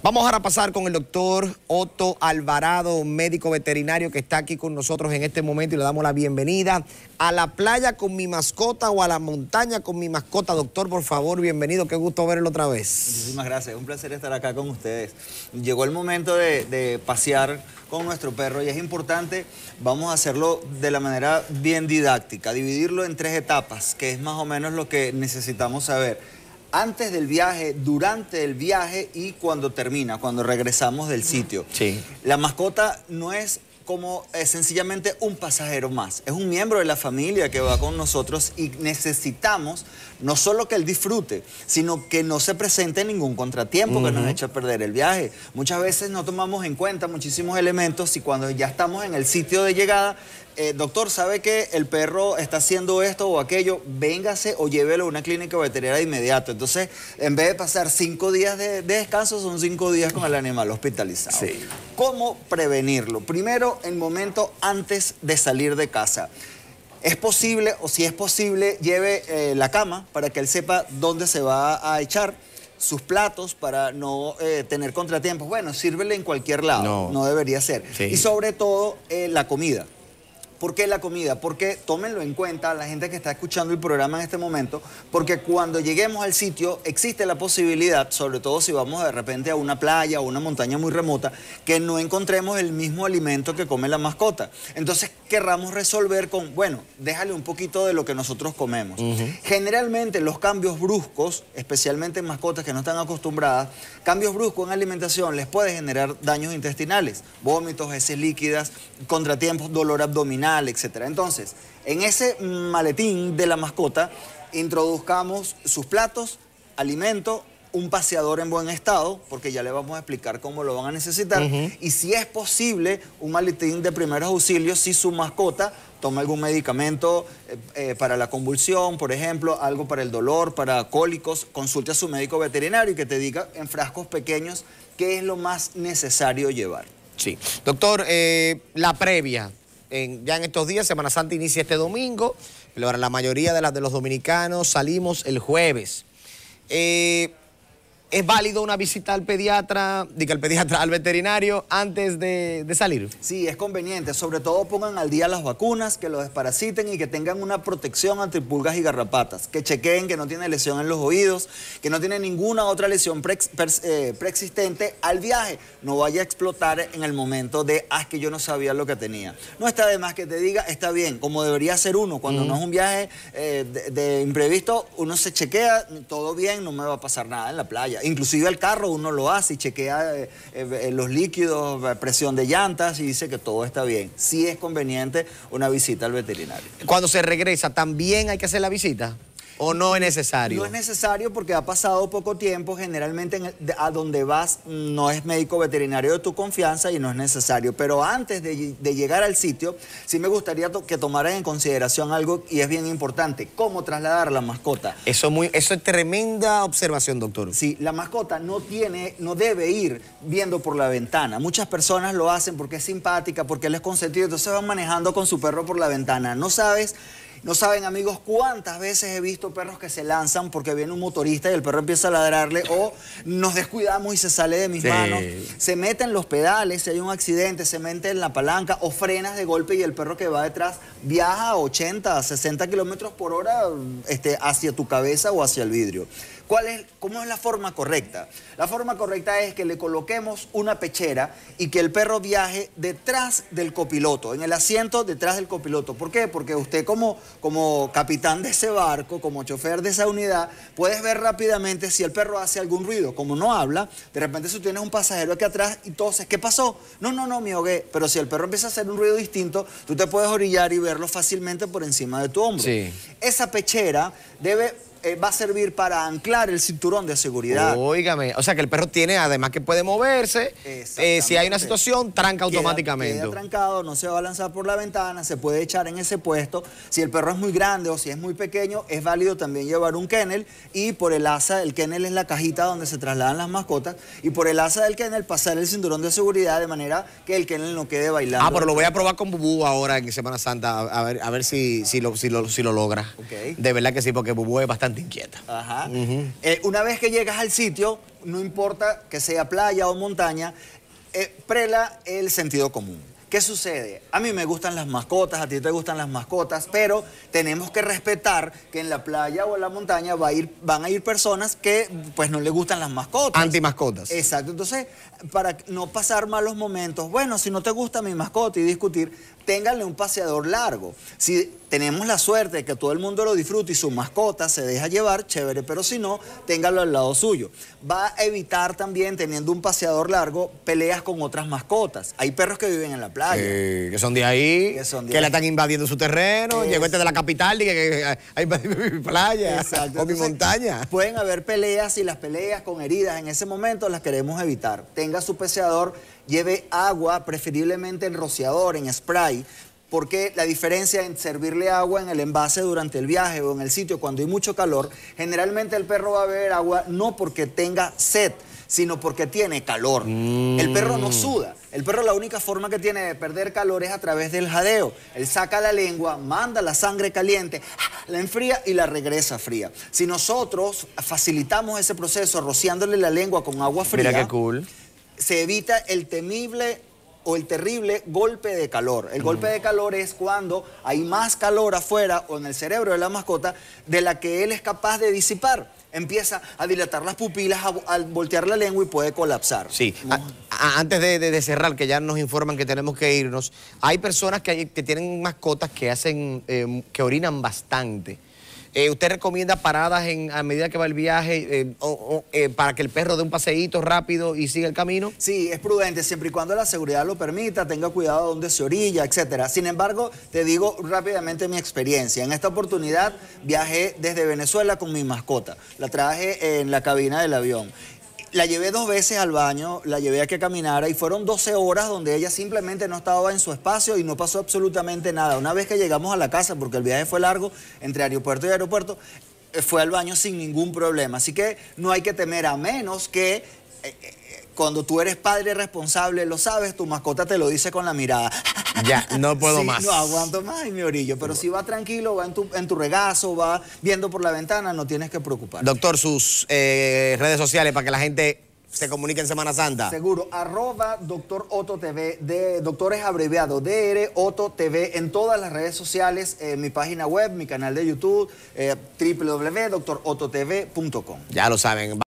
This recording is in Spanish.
Vamos ahora a pasar con el doctor Otto Alvarado, médico veterinario que está aquí con nosotros en este momento y le damos la bienvenida a la playa con mi mascota o a la montaña con mi mascota. Doctor, por favor, bienvenido, qué gusto verlo otra vez. Muchísimas gracias, un placer estar acá con ustedes. Llegó el momento de, de pasear con nuestro perro y es importante, vamos a hacerlo de la manera bien didáctica, dividirlo en tres etapas, que es más o menos lo que necesitamos saber antes del viaje, durante el viaje y cuando termina, cuando regresamos del sitio. La mascota no es como eh, sencillamente un pasajero más, es un miembro de la familia que va con nosotros y necesitamos no solo que él disfrute, sino que no se presente ningún contratiempo que nos eche a perder el viaje. Muchas veces no tomamos en cuenta muchísimos elementos y cuando ya estamos en el sitio de llegada eh, doctor, ¿sabe que el perro está haciendo esto o aquello? Véngase o llévelo a una clínica veterinaria de inmediato. Entonces, en vez de pasar cinco días de, descanso, son cinco días con el animal hospitalizado. Sí. ¿Cómo prevenirlo? Primero, el momento antes de salir de casa. Es posible, o si es posible, lleve eh, la cama para que él sepa dónde se va a echar sus platos para no eh, tener contratiempos. Bueno, sírvele en cualquier lado, no, debería ser. Y sobre todo la comida. ¿Por qué la comida? Porque tómenlo en cuenta la gente que está escuchando el programa en este momento, porque cuando lleguemos al sitio existe la posibilidad, sobre todo si vamos de repente a una playa o una montaña muy remota, que no encontremos el mismo alimento que come la mascota. Entonces querramos resolver con, bueno, déjale un poquito de lo que nosotros comemos. Generalmente los cambios bruscos, especialmente en mascotas que no están acostumbradas, cambios bruscos en alimentación les puede generar daños intestinales, vómitos, heces líquidas, contratiempos, dolor abdominal etc. Entonces, en ese maletín de la mascota, introduzcamos sus platos, alimento, un paseador en buen estado, porque ya le vamos a explicar cómo lo van a necesitar, y si es posible, un maletín de primeros auxilios si su mascota toma algún medicamento eh, eh, para la convulsión, por ejemplo, algo para el dolor, para cólicos, consulte a su médico veterinario y que te diga en frascos pequeños qué es lo más necesario llevar. Sí. Doctor, eh, la previa, en, ya en estos días, Semana Santa inicia este domingo, pero la mayoría de, de los dominicanos salimos el jueves. Eh, ¿Es válido una visita al pediatra, diga al pediatra, al veterinario antes de, salir? Sí, es conveniente. Sobre todo pongan al día las vacunas, que los desparasiten y que tengan una protección ante pulgas y garrapatas. Que chequeen que no tiene lesión en los oídos, que no tiene ninguna otra lesión eh, preexistente al viaje. No vaya a explotar en el momento de, ah, que yo no sabía lo que tenía. No está de más que te diga, está bien, como debería ser uno. Cuando mm. no es un viaje eh, de imprevisto, uno se chequea, todo bien, no me va a pasar nada en la playa inclusive el carro uno lo hace y chequea eh, eh, eh, los líquidos, presión de llantas y dice que todo está bien. Sí es conveniente una visita al veterinario. Cuando se regresa, ¿también hay que hacer la visita? ¿O no es necesario? No es necesario porque ha pasado poco tiempo. Generalmente a donde vas no es médico veterinario de tu confianza y no es necesario. Pero antes de, llegar al sitio, sí me gustaría que tomaran en consideración algo y es bien importante. ¿Cómo trasladar la mascota? Eso, muy, eso es tremenda observación, doctor. Sí, la mascota no, tiene, no debe ir viendo por la ventana. Muchas personas lo hacen porque es simpática, porque les consentido. Entonces van manejando con su perro por la ventana. No sabes no saben, amigos, cuántas veces he visto perros que se lanzan porque viene un motorista y el perro empieza a ladrarle o nos descuidamos y se sale de mis manos. Se meten los pedales si hay un accidente, se mete en la palanca o frenas de golpe y el perro que va detrás viaja a 80, 60 kilómetros por hora este, hacia tu cabeza o hacia el vidrio. ¿Cuál es, ¿Cómo es la forma correcta? La forma correcta es que le coloquemos una pechera y que el perro viaje detrás del copiloto, en el asiento detrás del copiloto. ¿Por qué? Porque usted como como capitán de ese barco, como chofer de esa unidad, puedes ver rápidamente si el perro hace algún ruido. Como no habla, de repente tú tienes un pasajero aquí atrás y toses, ¿qué pasó? No, no, no, me ahogué. Pero si el perro empieza a hacer un ruido distinto, tú te puedes orillar y verlo fácilmente por encima de tu hombro. Esa pechera debe eh, va a servir para anclar el cinturón de seguridad. Óigame, o sea que el perro tiene, además que puede moverse, eh, si hay una situación, tranca automáticamente. Queda, queda trancado, no se va a lanzar por la ventana, se puede echar en ese puesto. Si el perro es muy grande o si es muy pequeño, es válido también llevar un kennel y por el asa, el kennel es la cajita donde se trasladan las mascotas, y por el asa del kennel pasar el cinturón de seguridad de manera que el kennel no quede bailando. Ah, pero lo voy a probar con Bubú ahora en Semana Santa, a ver, a ver si, si, lo, si, lo, logra. De verdad que sí, porque Bubú es bastante inquieta. Eh, una vez que llegas al sitio, no importa que sea playa o montaña, eh, prela el sentido común. ¿Qué sucede? A mí me gustan las mascotas, a ti te gustan las mascotas, pero tenemos que respetar que en la playa o en la montaña va a ir, van a ir personas que pues no le gustan las mascotas. Antimascotas. Exacto. Entonces, para no pasar malos momentos, bueno, si no te gusta mi mascota y discutir, ténganle un paseador largo. Si tenemos la suerte de que todo el mundo lo disfrute y su mascota se deja llevar, chévere, pero si no, téngalo al lado suyo. Va a evitar también, teniendo un paseador largo, peleas con otras mascotas. Hay perros que viven en la playa. que son de ahí, que, son le están invadiendo su terreno, llegó este de la capital y que ha invadido mi playa o mi montaña. Pueden haber peleas y las peleas con heridas en ese momento las queremos evitar. Tenga su paseador, lleve agua, preferiblemente en rociador, en spray, porque la diferencia en servirle agua en el envase durante el viaje o en el sitio cuando hay mucho calor, generalmente el perro va a beber agua no porque tenga sed, sino porque tiene calor. Mm. El perro no suda. El perro la única forma que tiene de perder calor es a través del jadeo. Él saca la lengua, manda la sangre caliente, la enfría y la regresa fría. Si nosotros facilitamos ese proceso rociándole la lengua con agua fría, cool. se evita el temible o el terrible golpe de calor. El golpe de calor es cuando hay más calor afuera o en el cerebro de la mascota de la que él es capaz de disipar empieza a dilatar las pupilas, a, voltear la lengua y puede colapsar. Sí. antes de, cerrar, que ya nos informan que tenemos que irnos, hay personas que, tienen mascotas que hacen, eh, que orinan bastante. Eh, ¿Usted recomienda paradas en, a medida que va el viaje eh, eh, para que el perro dé un paseíto rápido y siga el camino? Sí, es prudente, siempre y cuando la seguridad lo permita, tenga cuidado donde se orilla, etc. Sin embargo, te digo rápidamente mi experiencia. En esta oportunidad viajé desde Venezuela con mi mascota. La traje en la cabina del avión. La llevé dos veces al baño, la llevé a que caminara y fueron 12 horas donde ella simplemente no estaba en su espacio y no pasó absolutamente nada. Una vez que llegamos a la casa, porque el viaje fue largo, entre aeropuerto y aeropuerto, eh, fue al baño sin ningún problema. Así que no hay que temer a menos que eh, eh, cuando tú eres padre responsable, lo sabes, tu mascota te lo dice con la mirada. Ya, no puedo más. No aguanto más mi orillo, pero si va tranquilo, va en tu, regazo, va viendo por la ventana, no tienes que preocuparte. Doctor, sus eh, redes sociales para que la gente se comunique en Semana Santa. Seguro, arroba doctor Otto TV, de doctores abreviado, DR Otto TV, en todas las redes sociales, en eh, mi página web, mi canal de YouTube, eh, Ya lo saben.